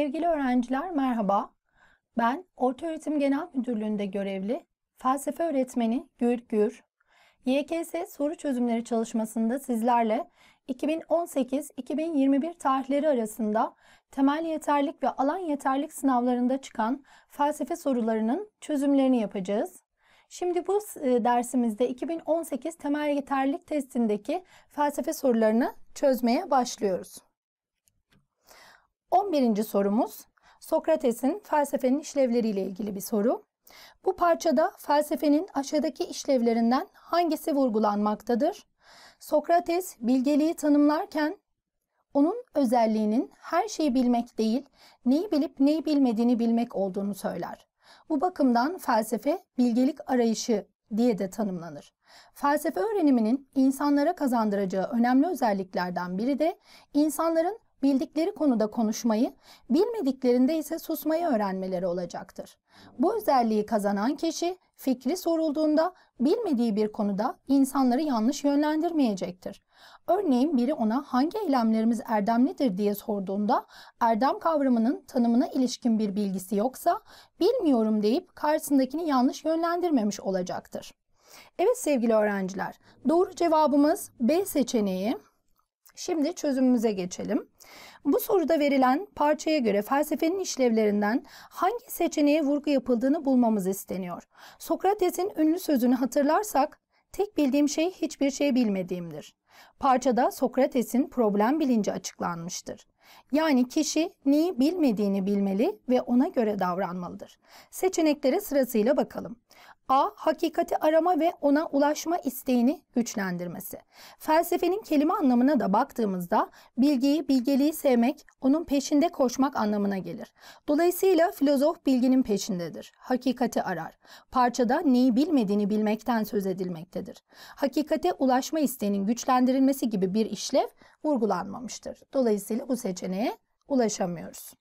Sevgili öğrenciler merhaba. Ben Ortaöğretim Genel Müdürlüğü'nde görevli felsefe öğretmeni Gür Gür. YKS soru çözümleri çalışmasında sizlerle 2018-2021 tarihleri arasında temel yeterlik ve alan yeterlik sınavlarında çıkan felsefe sorularının çözümlerini yapacağız. Şimdi bu e, dersimizde 2018 temel yeterlik testindeki felsefe sorularını çözmeye başlıyoruz. 11. sorumuz Sokrates'in felsefenin işlevleriyle ilgili bir soru. Bu parçada felsefenin aşağıdaki işlevlerinden hangisi vurgulanmaktadır? Sokrates bilgeliği tanımlarken onun özelliğinin her şeyi bilmek değil, neyi bilip neyi bilmediğini bilmek olduğunu söyler. Bu bakımdan felsefe bilgelik arayışı diye de tanımlanır. Felsefe öğreniminin insanlara kazandıracağı önemli özelliklerden biri de insanların Bildikleri konuda konuşmayı, bilmediklerinde ise susmayı öğrenmeleri olacaktır. Bu özelliği kazanan kişi fikri sorulduğunda bilmediği bir konuda insanları yanlış yönlendirmeyecektir. Örneğin biri ona hangi eylemlerimiz erdemlidir diye sorduğunda erdem kavramının tanımına ilişkin bir bilgisi yoksa bilmiyorum deyip karşısındakini yanlış yönlendirmemiş olacaktır. Evet sevgili öğrenciler, doğru cevabımız B seçeneği. Şimdi çözümümüze geçelim. Bu soruda verilen parçaya göre felsefenin işlevlerinden hangi seçeneğe vurgu yapıldığını bulmamız isteniyor. Sokrates'in ünlü sözünü hatırlarsak, tek bildiğim şey hiçbir şey bilmediğimdir. Parçada Sokrates'in problem bilinci açıklanmıştır. Yani kişi neyi bilmediğini bilmeli ve ona göre davranmalıdır. Seçeneklere sırasıyla bakalım. A. Hakikati arama ve ona ulaşma isteğini güçlendirmesi. Felsefenin kelime anlamına da baktığımızda bilgiyi, bilgeliği sevmek, onun peşinde koşmak anlamına gelir. Dolayısıyla filozof bilginin peşindedir. Hakikati arar. Parçada neyi bilmediğini bilmekten söz edilmektedir. Hakikate ulaşma isteğinin güçlendirilmesi değerlendirilmesi gibi bir işlev vurgulanmamıştır. Dolayısıyla bu seçeneğe ulaşamıyoruz.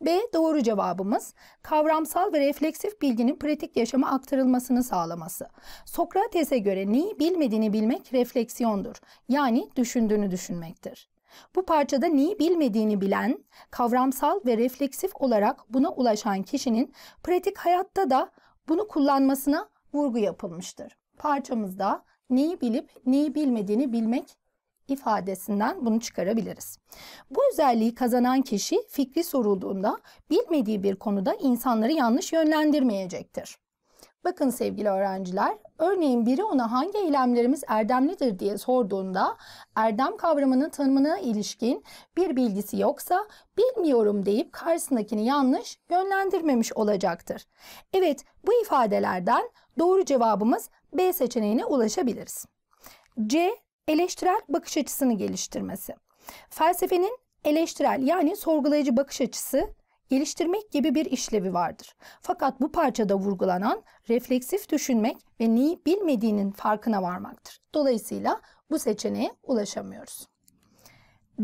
B doğru cevabımız kavramsal ve refleksif bilginin pratik yaşama aktarılmasını sağlaması. Sokrates'e göre neyi bilmediğini bilmek refleksiyondur. Yani düşündüğünü düşünmektir. Bu parçada neyi bilmediğini bilen, kavramsal ve refleksif olarak buna ulaşan kişinin pratik hayatta da bunu kullanmasına vurgu yapılmıştır. Parçamızda neyi bilip neyi bilmediğini bilmek ifadesinden bunu çıkarabiliriz. Bu özelliği kazanan kişi fikri sorulduğunda bilmediği bir konuda insanları yanlış yönlendirmeyecektir. Bakın sevgili öğrenciler, örneğin biri ona hangi eylemlerimiz erdemlidir diye sorduğunda erdem kavramının tanımına ilişkin bir bilgisi yoksa bilmiyorum deyip karşısındakini yanlış yönlendirmemiş olacaktır. Evet, bu ifadelerden doğru cevabımız B seçeneğine ulaşabiliriz. C. Eleştirel bakış açısını geliştirmesi. Felsefenin eleştirel yani sorgulayıcı bakış açısı geliştirmek gibi bir işlevi vardır. Fakat bu parçada vurgulanan refleksif düşünmek ve neyi bilmediğinin farkına varmaktır. Dolayısıyla bu seçeneğe ulaşamıyoruz.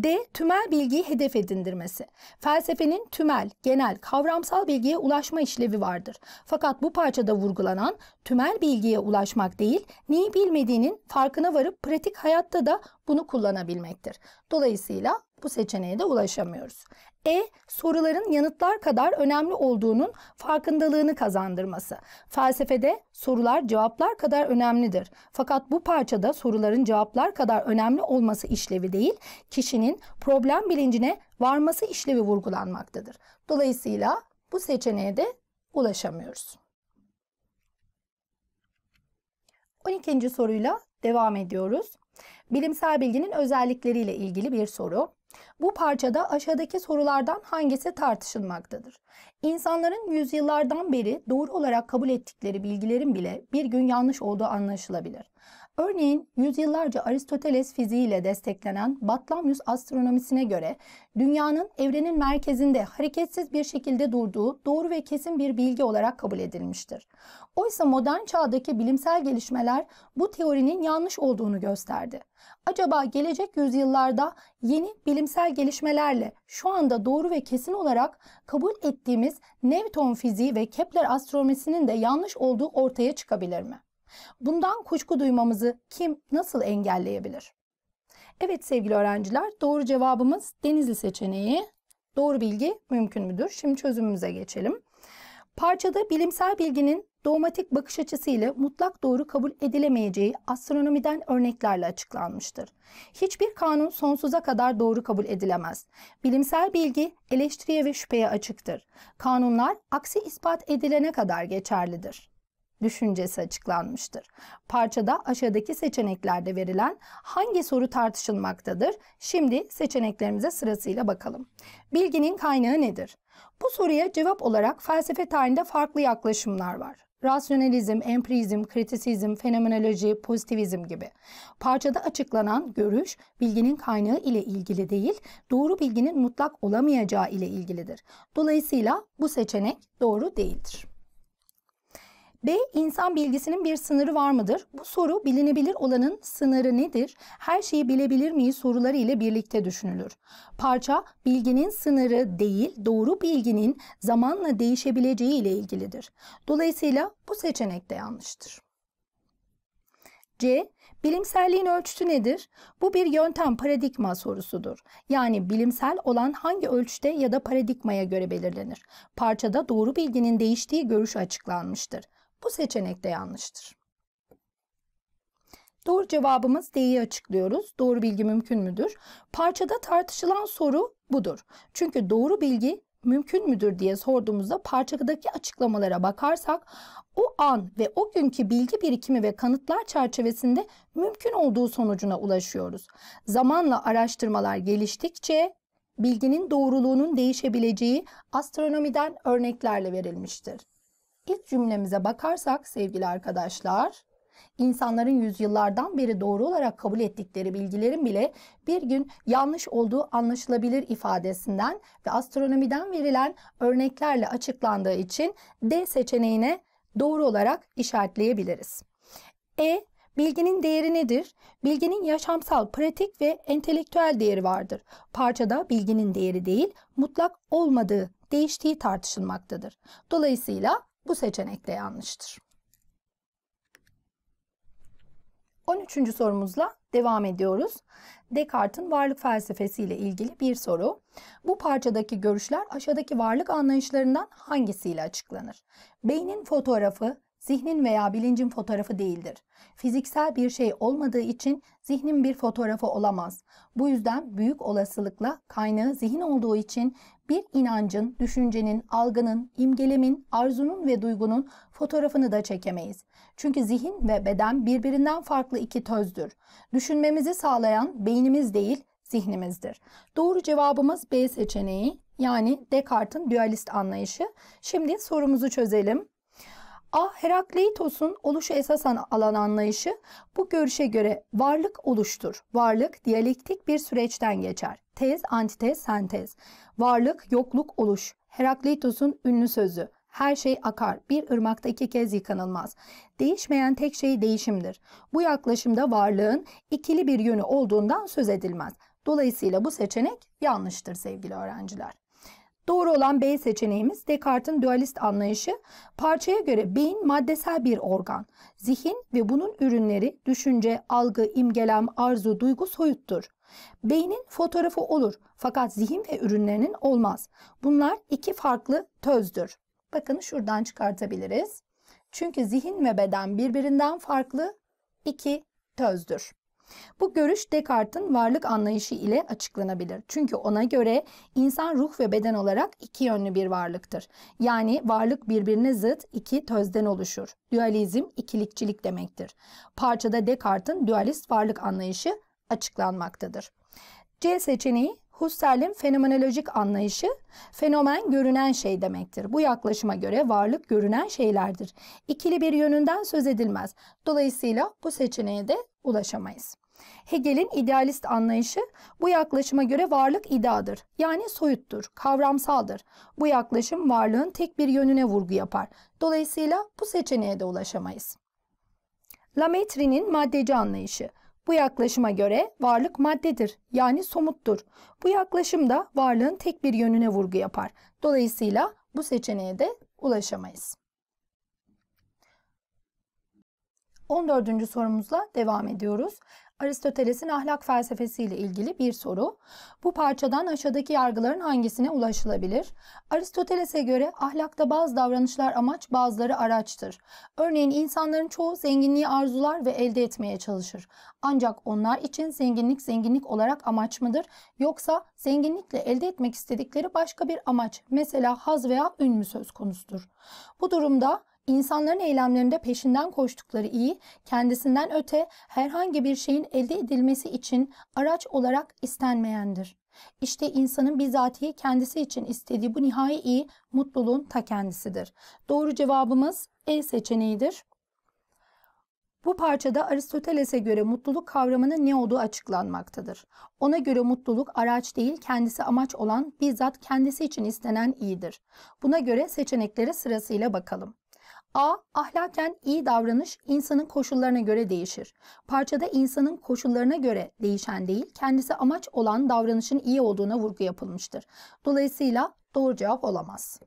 D. Tümel bilgiyi hedef edindirmesi. Felsefenin tümel, genel, kavramsal bilgiye ulaşma işlevi vardır. Fakat bu parçada vurgulanan tümel bilgiye ulaşmak değil, neyi bilmediğinin farkına varıp pratik hayatta da bunu kullanabilmektir. Dolayısıyla bu seçeneğe de ulaşamıyoruz. E soruların yanıtlar kadar önemli olduğunun farkındalığını kazandırması. Felsefede sorular cevaplar kadar önemlidir. Fakat bu parçada soruların cevaplar kadar önemli olması işlevi değil, kişinin problem bilincine varması işlevi vurgulanmaktadır. Dolayısıyla bu seçeneğe de ulaşamıyoruz. 12. soruyla devam ediyoruz. Bilimsel bilginin özellikleriyle ilgili bir soru. Bu parçada aşağıdaki sorulardan hangisi tartışılmaktadır? İnsanların yüzyıllardan beri doğru olarak kabul ettikleri bilgilerin bile bir gün yanlış olduğu anlaşılabilir. Örneğin yüzyıllarca Aristoteles fiziğiyle desteklenen Batlamyus astronomisine göre dünyanın evrenin merkezinde hareketsiz bir şekilde durduğu doğru ve kesin bir bilgi olarak kabul edilmiştir. Oysa modern çağdaki bilimsel gelişmeler bu teorinin yanlış olduğunu gösterdi. Acaba gelecek yüzyıllarda yeni bilimsel gelişmelerle şu anda doğru ve kesin olarak kabul ettiğimiz Newton fiziği ve Kepler astronomisinin de yanlış olduğu ortaya çıkabilir mi? Bundan kuşku duymamızı kim nasıl engelleyebilir? Evet sevgili öğrenciler doğru cevabımız Denizli seçeneği. Doğru bilgi mümkün müdür? Şimdi çözümümüze geçelim. Parçada bilimsel bilginin dogmatik bakış açısıyla mutlak doğru kabul edilemeyeceği astronomiden örneklerle açıklanmıştır. Hiçbir kanun sonsuza kadar doğru kabul edilemez. Bilimsel bilgi eleştiriye ve şüpheye açıktır. Kanunlar aksi ispat edilene kadar geçerlidir düşüncesi açıklanmıştır. Parçada aşağıdaki seçeneklerde verilen hangi soru tartışılmaktadır? Şimdi seçeneklerimize sırasıyla bakalım. Bilginin kaynağı nedir? Bu soruya cevap olarak felsefe tarihinde farklı yaklaşımlar var. Rasyonalizm, empirizm, kritisizm, fenomenoloji, pozitivizm gibi. Parçada açıklanan görüş bilginin kaynağı ile ilgili değil, doğru bilginin mutlak olamayacağı ile ilgilidir. Dolayısıyla bu seçenek doğru değildir. B. İnsan bilgisinin bir sınırı var mıdır? Bu soru bilinebilir olanın sınırı nedir? Her şeyi bilebilir miyiz soruları ile birlikte düşünülür. Parça bilginin sınırı değil doğru bilginin zamanla değişebileceği ile ilgilidir. Dolayısıyla bu seçenek de yanlıştır. C. Bilimselliğin ölçütü nedir? Bu bir yöntem paradigma sorusudur. Yani bilimsel olan hangi ölçüde ya da paradigmaya göre belirlenir. Parçada doğru bilginin değiştiği görüş açıklanmıştır. Bu seçenek de yanlıştır. Doğru cevabımız D'yi açıklıyoruz. Doğru bilgi mümkün müdür? Parçada tartışılan soru budur. Çünkü doğru bilgi mümkün müdür diye sorduğumuzda parçadaki açıklamalara bakarsak o an ve o günkü bilgi birikimi ve kanıtlar çerçevesinde mümkün olduğu sonucuna ulaşıyoruz. Zamanla araştırmalar geliştikçe bilginin doğruluğunun değişebileceği astronomiden örneklerle verilmiştir. İlk cümlemize bakarsak sevgili arkadaşlar, insanların yüzyıllardan beri doğru olarak kabul ettikleri bilgilerin bile bir gün yanlış olduğu anlaşılabilir ifadesinden ve astronomiden verilen örneklerle açıklandığı için D seçeneğine doğru olarak işaretleyebiliriz. E Bilginin değeri nedir? Bilginin yaşamsal, pratik ve entelektüel değeri vardır. Parçada bilginin değeri değil, mutlak olmadığı, değiştiği tartışılmaktadır. Dolayısıyla bu seçenek de yanlıştır. 13. sorumuzla devam ediyoruz. Descartes'in varlık felsefesi ile ilgili bir soru. Bu parçadaki görüşler aşağıdaki varlık anlayışlarından hangisiyle açıklanır? Beynin fotoğrafı zihnin veya bilincin fotoğrafı değildir. Fiziksel bir şey olmadığı için zihnin bir fotoğrafı olamaz. Bu yüzden büyük olasılıkla kaynağı zihin olduğu için bir inancın, düşüncenin, algının, imgelemin, arzunun ve duygunun fotoğrafını da çekemeyiz. Çünkü zihin ve beden birbirinden farklı iki tözdür. Düşünmemizi sağlayan beynimiz değil, zihnimizdir. Doğru cevabımız B seçeneği yani Descartes'in dualist anlayışı. Şimdi sorumuzu çözelim. A. Herakleitos'un oluşu esas alan anlayışı bu görüşe göre varlık oluştur. Varlık diyalektik bir süreçten geçer. Tez, antitez, sentez. Varlık, yokluk, oluş. Herakleitos'un ünlü sözü. Her şey akar. Bir ırmakta iki kez yıkanılmaz. Değişmeyen tek şey değişimdir. Bu yaklaşımda varlığın ikili bir yönü olduğundan söz edilmez. Dolayısıyla bu seçenek yanlıştır sevgili öğrenciler. Doğru olan B seçeneğimiz Descartes'in dualist anlayışı. Parçaya göre beyin maddesel bir organ. Zihin ve bunun ürünleri düşünce, algı, imgelem, arzu, duygu soyuttur. Beynin fotoğrafı olur fakat zihin ve ürünlerinin olmaz. Bunlar iki farklı tözdür. Bakın şuradan çıkartabiliriz. Çünkü zihin ve beden birbirinden farklı iki tözdür. Bu görüş Descartes'in varlık anlayışı ile açıklanabilir. Çünkü ona göre insan ruh ve beden olarak iki yönlü bir varlıktır. Yani varlık birbirine zıt iki tözden oluşur. Dualizm ikilikçilik demektir. Parçada Descartes'in dualist varlık anlayışı açıklanmaktadır. C seçeneği Husserl'in fenomenolojik anlayışı fenomen görünen şey demektir. Bu yaklaşıma göre varlık görünen şeylerdir. İkili bir yönünden söz edilmez. Dolayısıyla bu seçeneğe de ulaşamayız. Hegel'in idealist anlayışı bu yaklaşıma göre varlık idadır. Yani soyuttur, kavramsaldır. Bu yaklaşım varlığın tek bir yönüne vurgu yapar. Dolayısıyla bu seçeneğe de ulaşamayız. Lametri'nin maddeci anlayışı bu yaklaşıma göre varlık maddedir yani somuttur. Bu yaklaşım da varlığın tek bir yönüne vurgu yapar. Dolayısıyla bu seçeneğe de ulaşamayız. 14. sorumuzla devam ediyoruz. Aristoteles'in ahlak felsefesi ile ilgili bir soru. Bu parçadan aşağıdaki yargıların hangisine ulaşılabilir? Aristoteles'e göre ahlakta bazı davranışlar amaç, bazıları araçtır. Örneğin insanların çoğu zenginliği arzular ve elde etmeye çalışır. Ancak onlar için zenginlik zenginlik olarak amaç mıdır? Yoksa zenginlikle elde etmek istedikleri başka bir amaç, mesela haz veya ün mü söz konusudur? Bu durumda İnsanların eylemlerinde peşinden koştukları iyi, kendisinden öte herhangi bir şeyin elde edilmesi için araç olarak istenmeyendir. İşte insanın bizatihi kendisi için istediği bu nihai iyi mutluluğun ta kendisidir. Doğru cevabımız E seçeneğidir. Bu parçada Aristoteles'e göre mutluluk kavramının ne olduğu açıklanmaktadır. Ona göre mutluluk araç değil kendisi amaç olan bizzat kendisi için istenen iyidir. Buna göre seçeneklere sırasıyla bakalım. A. Ahlaken iyi davranış insanın koşullarına göre değişir. Parçada insanın koşullarına göre değişen değil, kendisi amaç olan davranışın iyi olduğuna vurgu yapılmıştır. Dolayısıyla doğru cevap olamaz.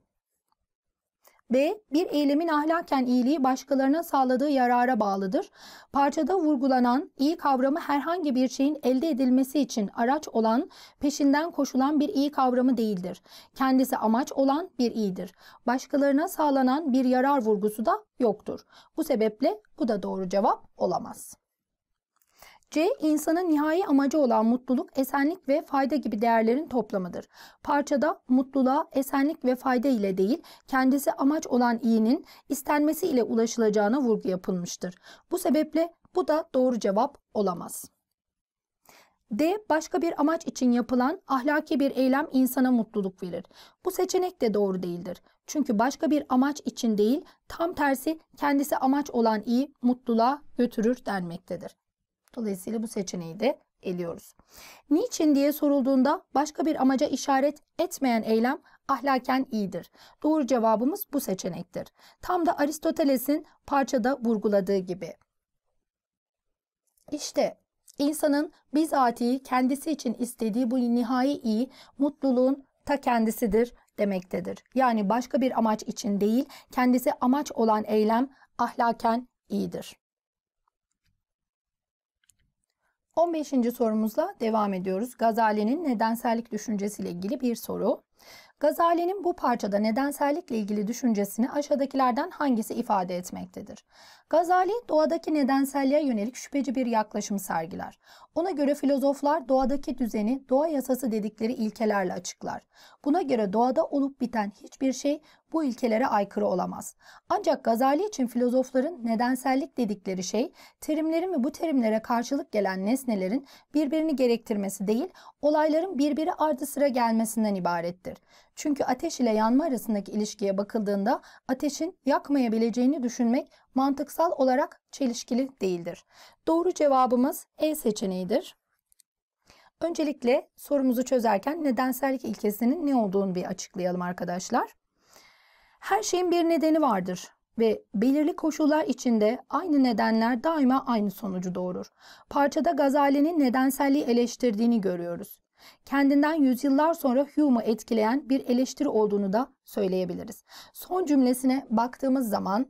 D. Bir eylemin ahlaken iyiliği başkalarına sağladığı yarara bağlıdır. Parçada vurgulanan iyi kavramı herhangi bir şeyin elde edilmesi için araç olan, peşinden koşulan bir iyi kavramı değildir. Kendisi amaç olan bir iyidir. Başkalarına sağlanan bir yarar vurgusu da yoktur. Bu sebeple bu da doğru cevap olamaz. C. insanın nihai amacı olan mutluluk, esenlik ve fayda gibi değerlerin toplamıdır. Parçada mutluluğa esenlik ve fayda ile değil, kendisi amaç olan iyinin istenmesi ile ulaşılacağına vurgu yapılmıştır. Bu sebeple bu da doğru cevap olamaz. D. Başka bir amaç için yapılan ahlaki bir eylem insana mutluluk verir. Bu seçenek de doğru değildir. Çünkü başka bir amaç için değil, tam tersi kendisi amaç olan iyi mutluluğa götürür denmektedir. Dolayısıyla bu seçeneği de eliyoruz. Niçin diye sorulduğunda başka bir amaca işaret etmeyen eylem ahlaken iyidir. Doğru cevabımız bu seçenektir. Tam da Aristoteles'in parçada vurguladığı gibi. İşte insanın bizatihi kendisi için istediği bu nihai iyi mutluluğun ta kendisidir demektedir. Yani başka bir amaç için değil, kendisi amaç olan eylem ahlaken iyidir. 15. sorumuzla devam ediyoruz. Gazali'nin nedensellik düşüncesiyle ilgili bir soru. Gazali'nin bu parçada nedensellikle ilgili düşüncesini aşağıdakilerden hangisi ifade etmektedir? Gazali doğadaki nedenselliğe yönelik şüpheci bir yaklaşım sergiler. Ona göre filozoflar doğadaki düzeni doğa yasası dedikleri ilkelerle açıklar. Buna göre doğada olup biten hiçbir şey bu ilkelere aykırı olamaz. Ancak Gazali için filozofların nedensellik dedikleri şey terimlerin ve bu terimlere karşılık gelen nesnelerin birbirini gerektirmesi değil, olayların birbiri ardı sıra gelmesinden ibarettir. Çünkü ateş ile yanma arasındaki ilişkiye bakıldığında ateşin yakmayabileceğini düşünmek mantıksal olarak çelişkili değildir. Doğru cevabımız E seçeneğidir. Öncelikle sorumuzu çözerken nedensellik ilkesinin ne olduğunu bir açıklayalım arkadaşlar. Her şeyin bir nedeni vardır ve belirli koşullar içinde aynı nedenler daima aynı sonucu doğurur. Parçada Gazali'nin nedenselliği eleştirdiğini görüyoruz. Kendinden yüzyıllar sonra Hume'u etkileyen bir eleştiri olduğunu da söyleyebiliriz. Son cümlesine baktığımız zaman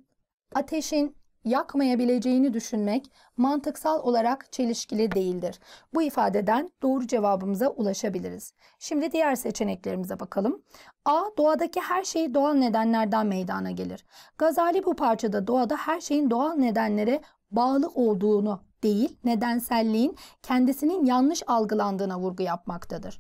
ateşin yakmayabileceğini düşünmek mantıksal olarak çelişkili değildir. Bu ifadeden doğru cevabımıza ulaşabiliriz. Şimdi diğer seçeneklerimize bakalım. A. Doğadaki her şey doğal nedenlerden meydana gelir. Gazali bu parçada doğada her şeyin doğal nedenlere bağlı olduğunu değil, nedenselliğin kendisinin yanlış algılandığına vurgu yapmaktadır.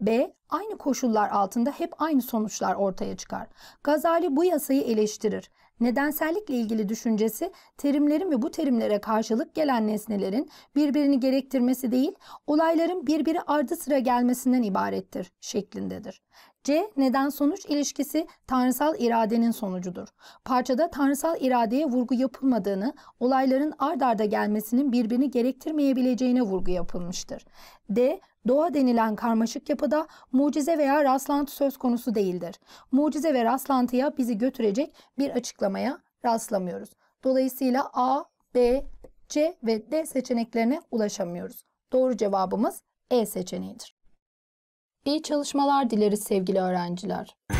B. Aynı koşullar altında hep aynı sonuçlar ortaya çıkar. Gazali bu yasayı eleştirir. Nedensellikle ilgili düşüncesi terimlerin ve bu terimlere karşılık gelen nesnelerin birbirini gerektirmesi değil, olayların birbiri ardı sıra gelmesinden ibarettir şeklindedir. C. Neden sonuç ilişkisi tanrısal iradenin sonucudur. Parçada tanrısal iradeye vurgu yapılmadığını, olayların ard arda gelmesinin birbirini gerektirmeyebileceğine vurgu yapılmıştır. D. Doğa denilen karmaşık yapıda mucize veya rastlantı söz konusu değildir. Mucize ve rastlantıya bizi götürecek bir açıklamaya rastlamıyoruz. Dolayısıyla A, B, C ve D seçeneklerine ulaşamıyoruz. Doğru cevabımız E seçeneğidir. İyi çalışmalar dileriz sevgili öğrenciler.